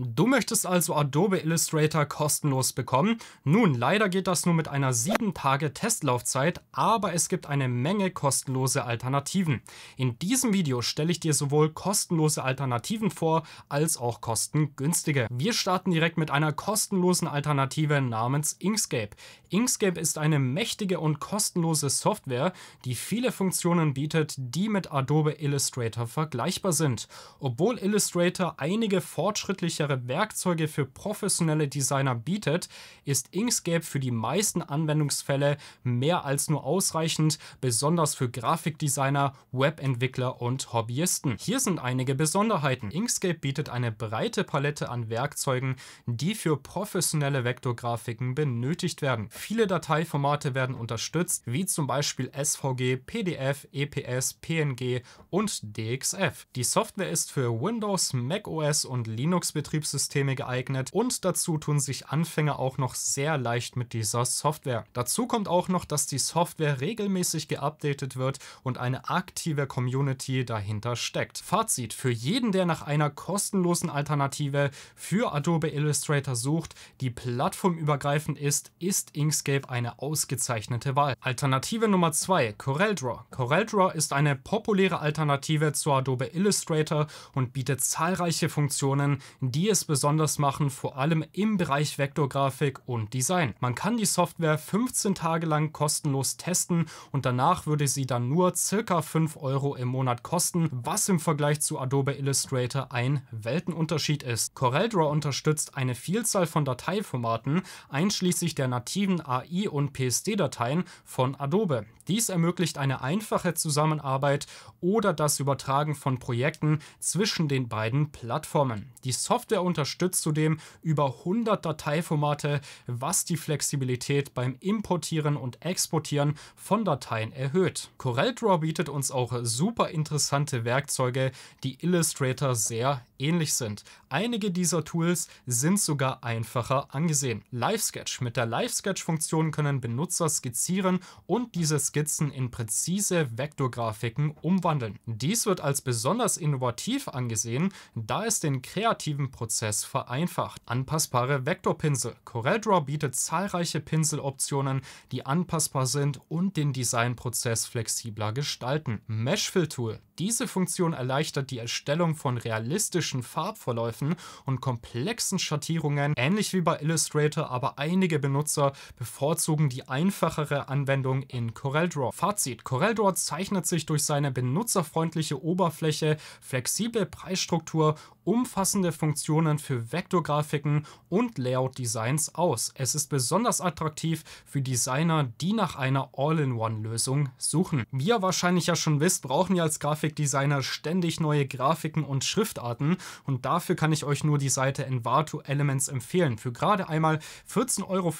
Du möchtest also Adobe Illustrator kostenlos bekommen? Nun, leider geht das nur mit einer 7-Tage-Testlaufzeit, aber es gibt eine Menge kostenlose Alternativen. In diesem Video stelle ich dir sowohl kostenlose Alternativen vor, als auch kostengünstige. Wir starten direkt mit einer kostenlosen Alternative namens Inkscape. Inkscape ist eine mächtige und kostenlose Software, die viele Funktionen bietet, die mit Adobe Illustrator vergleichbar sind. Obwohl Illustrator einige fortschrittliche weitere Werkzeuge für professionelle Designer bietet, ist Inkscape für die meisten Anwendungsfälle mehr als nur ausreichend, besonders für Grafikdesigner, Webentwickler und Hobbyisten. Hier sind einige Besonderheiten. Inkscape bietet eine breite Palette an Werkzeugen, die für professionelle Vektorgrafiken benötigt werden. Viele Dateiformate werden unterstützt, wie zum Beispiel SVG, PDF, EPS, PNG und DXF. Die Software ist für Windows, macOS und Linux betriebe Betriebssysteme geeignet und dazu tun sich Anfänger auch noch sehr leicht mit dieser Software. Dazu kommt auch noch, dass die Software regelmäßig geupdatet wird und eine aktive Community dahinter steckt. Fazit, für jeden, der nach einer kostenlosen Alternative für Adobe Illustrator sucht, die plattformübergreifend ist, ist Inkscape eine ausgezeichnete Wahl. Alternative Nummer 2, CorelDRAW. CorelDRAW ist eine populäre Alternative zu Adobe Illustrator und bietet zahlreiche Funktionen, die die es besonders machen, vor allem im Bereich Vektorgrafik und Design. Man kann die Software 15 Tage lang kostenlos testen und danach würde sie dann nur circa 5 Euro im Monat kosten, was im Vergleich zu Adobe Illustrator ein Weltenunterschied ist. CorelDRAW unterstützt eine Vielzahl von Dateiformaten, einschließlich der nativen AI- und PSD-Dateien von Adobe. Dies ermöglicht eine einfache Zusammenarbeit oder das Übertragen von Projekten zwischen den beiden Plattformen. Die Software er unterstützt zudem über 100 Dateiformate, was die Flexibilität beim Importieren und Exportieren von Dateien erhöht. CorelDRAW bietet uns auch super interessante Werkzeuge, die Illustrator sehr ähnlich sind. Einige dieser Tools sind sogar einfacher angesehen. LiveSketch. Mit der LiveSketch-Funktion können Benutzer skizzieren und diese Skizzen in präzise Vektorgrafiken umwandeln. Dies wird als besonders innovativ angesehen, da es den kreativen Prozess Prozess vereinfacht. Anpassbare Vektorpinsel. CorelDRAW bietet zahlreiche Pinseloptionen, die anpassbar sind und den Designprozess flexibler gestalten. Meshfill Tool. Diese Funktion erleichtert die Erstellung von realistischen Farbverläufen und komplexen Schattierungen. Ähnlich wie bei Illustrator, aber einige Benutzer bevorzugen die einfachere Anwendung in CorelDRAW. Fazit. CorelDRAW zeichnet sich durch seine benutzerfreundliche Oberfläche, flexible Preisstruktur umfassende Funktionen für Vektorgrafiken und Layout-Designs aus. Es ist besonders attraktiv für Designer, die nach einer All-in-One-Lösung suchen. Wie ihr wahrscheinlich ja schon wisst, brauchen wir als Grafikdesigner ständig neue Grafiken und Schriftarten und dafür kann ich euch nur die Seite Envato Elements empfehlen. Für gerade einmal 14,50 Euro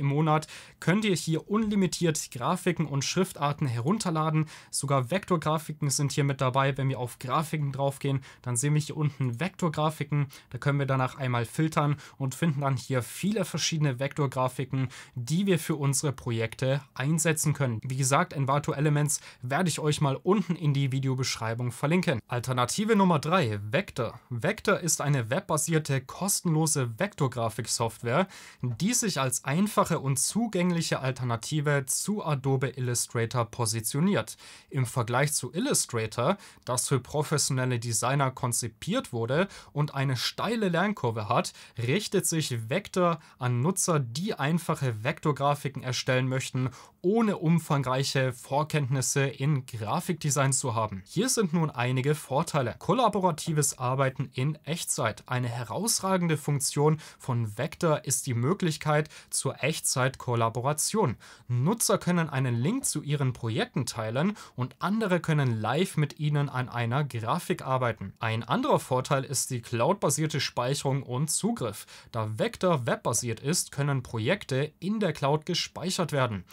im Monat könnt ihr hier unlimitiert Grafiken und Schriftarten herunterladen. Sogar Vektorgrafiken sind hier mit dabei. Wenn wir auf Grafiken draufgehen, dann sehen wir hier unten Vektorgrafiken Vektorgrafiken. Da können wir danach einmal filtern und finden dann hier viele verschiedene Vektorgrafiken, die wir für unsere Projekte einsetzen können. Wie gesagt, Envato Elements werde ich euch mal unten in die Videobeschreibung verlinken. Alternative Nummer 3, Vector. Vector ist eine webbasierte, kostenlose Vektorgrafik-Software, die sich als einfache und zugängliche Alternative zu Adobe Illustrator positioniert. Im Vergleich zu Illustrator, das für professionelle Designer konzipiert wurde, und eine steile Lernkurve hat, richtet sich Vector an Nutzer, die einfache Vektorgrafiken erstellen möchten ohne umfangreiche Vorkenntnisse in Grafikdesign zu haben. Hier sind nun einige Vorteile. Kollaboratives Arbeiten in Echtzeit. Eine herausragende Funktion von Vector ist die Möglichkeit zur Echtzeit-Kollaboration. Nutzer können einen Link zu ihren Projekten teilen und andere können live mit ihnen an einer Grafik arbeiten. Ein anderer Vorteil ist die cloudbasierte Speicherung und Zugriff. Da Vector webbasiert ist, können Projekte in der Cloud gespeichert werden.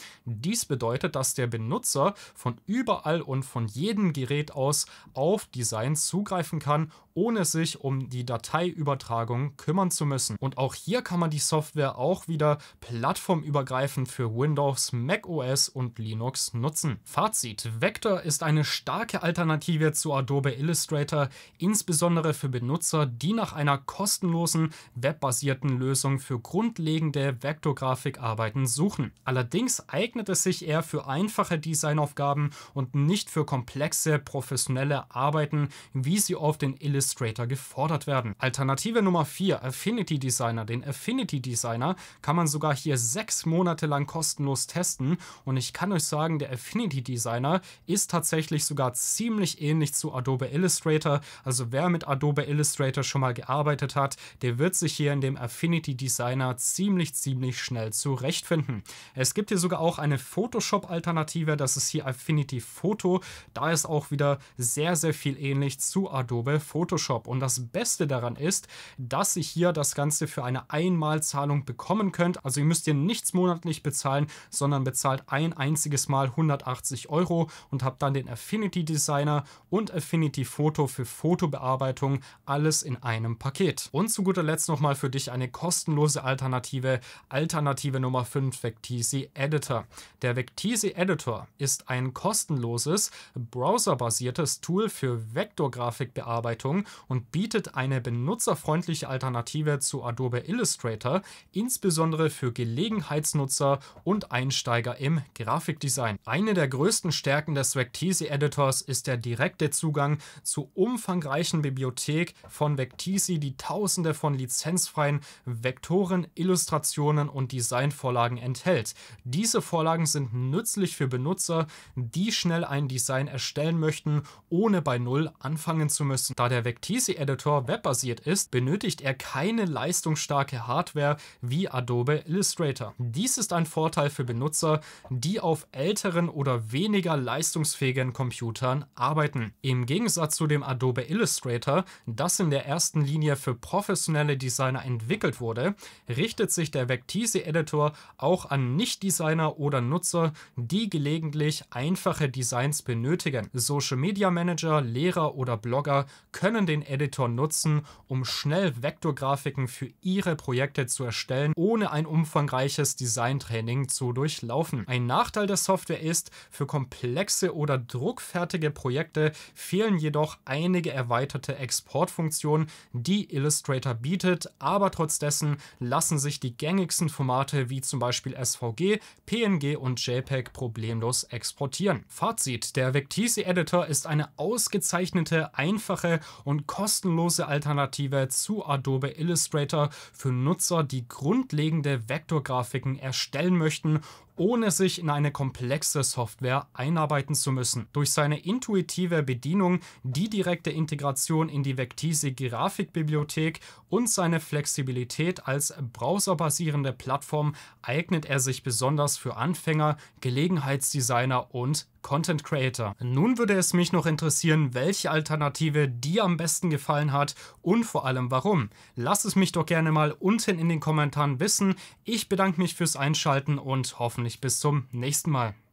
Dies bedeutet, dass der Benutzer von überall und von jedem Gerät aus auf Design zugreifen kann, ohne sich um die Dateiübertragung kümmern zu müssen. Und auch hier kann man die Software auch wieder plattformübergreifend für Windows, Mac OS und Linux nutzen. Fazit: Vector ist eine starke Alternative zu Adobe Illustrator, insbesondere für Benutzer, die nach einer kostenlosen webbasierten Lösung für grundlegende Vektorgrafikarbeiten suchen. Allerdings eignet eignet es sich eher für einfache Designaufgaben und nicht für komplexe, professionelle Arbeiten, wie sie oft in Illustrator gefordert werden. Alternative Nummer 4, Affinity Designer. Den Affinity Designer kann man sogar hier sechs Monate lang kostenlos testen und ich kann euch sagen, der Affinity Designer ist tatsächlich sogar ziemlich ähnlich zu Adobe Illustrator. Also wer mit Adobe Illustrator schon mal gearbeitet hat, der wird sich hier in dem Affinity Designer ziemlich, ziemlich schnell zurechtfinden. Es gibt hier sogar auch eine eine Photoshop-Alternative, das ist hier Affinity Photo. Da ist auch wieder sehr, sehr viel ähnlich zu Adobe Photoshop. Und das Beste daran ist, dass ihr hier das Ganze für eine Einmalzahlung bekommen könnt. Also ihr müsst ihr nichts monatlich bezahlen, sondern bezahlt ein einziges Mal 180 Euro und habt dann den Affinity Designer und Affinity Photo für Fotobearbeitung alles in einem Paket. Und zu guter Letzt nochmal für dich eine kostenlose Alternative, Alternative Nummer 5, Vectisi Editor. Der Vectisi Editor ist ein kostenloses, browserbasiertes Tool für Vektorgrafikbearbeitung und bietet eine benutzerfreundliche Alternative zu Adobe Illustrator, insbesondere für Gelegenheitsnutzer und Einsteiger im Grafikdesign. Eine der größten Stärken des Vectisi Editors ist der direkte Zugang zur umfangreichen Bibliothek von Vectisi, die tausende von lizenzfreien Vektoren, Illustrationen und Designvorlagen enthält. Diese Vorlagen Vorlagen sind nützlich für Benutzer, die schnell ein Design erstellen möchten, ohne bei Null anfangen zu müssen. Da der Vectisi-Editor webbasiert ist, benötigt er keine leistungsstarke Hardware wie Adobe Illustrator. Dies ist ein Vorteil für Benutzer, die auf älteren oder weniger leistungsfähigen Computern arbeiten. Im Gegensatz zu dem Adobe Illustrator, das in der ersten Linie für professionelle Designer entwickelt wurde, richtet sich der Vectisi-Editor auch an Nicht-Designer oder Nutzer, die gelegentlich einfache Designs benötigen. Social Media Manager, Lehrer oder Blogger können den Editor nutzen, um schnell Vektorgrafiken für ihre Projekte zu erstellen, ohne ein umfangreiches Designtraining zu durchlaufen. Ein Nachteil der Software ist, für komplexe oder druckfertige Projekte fehlen jedoch einige erweiterte Exportfunktionen, die Illustrator bietet, aber trotz dessen lassen sich die gängigsten Formate wie zum Beispiel SVG, PNG und JPEG problemlos exportieren. Fazit, der Vectisi Editor ist eine ausgezeichnete, einfache und kostenlose Alternative zu Adobe Illustrator für Nutzer, die grundlegende Vektorgrafiken erstellen möchten ohne sich in eine komplexe Software einarbeiten zu müssen. Durch seine intuitive Bedienung, die direkte Integration in die Vectisi Grafikbibliothek und seine Flexibilität als browserbasierende Plattform eignet er sich besonders für Anfänger, Gelegenheitsdesigner und Content Creator. Nun würde es mich noch interessieren, welche Alternative dir am besten gefallen hat und vor allem warum. Lass es mich doch gerne mal unten in den Kommentaren wissen. Ich bedanke mich fürs Einschalten und hoffentlich bis zum nächsten Mal.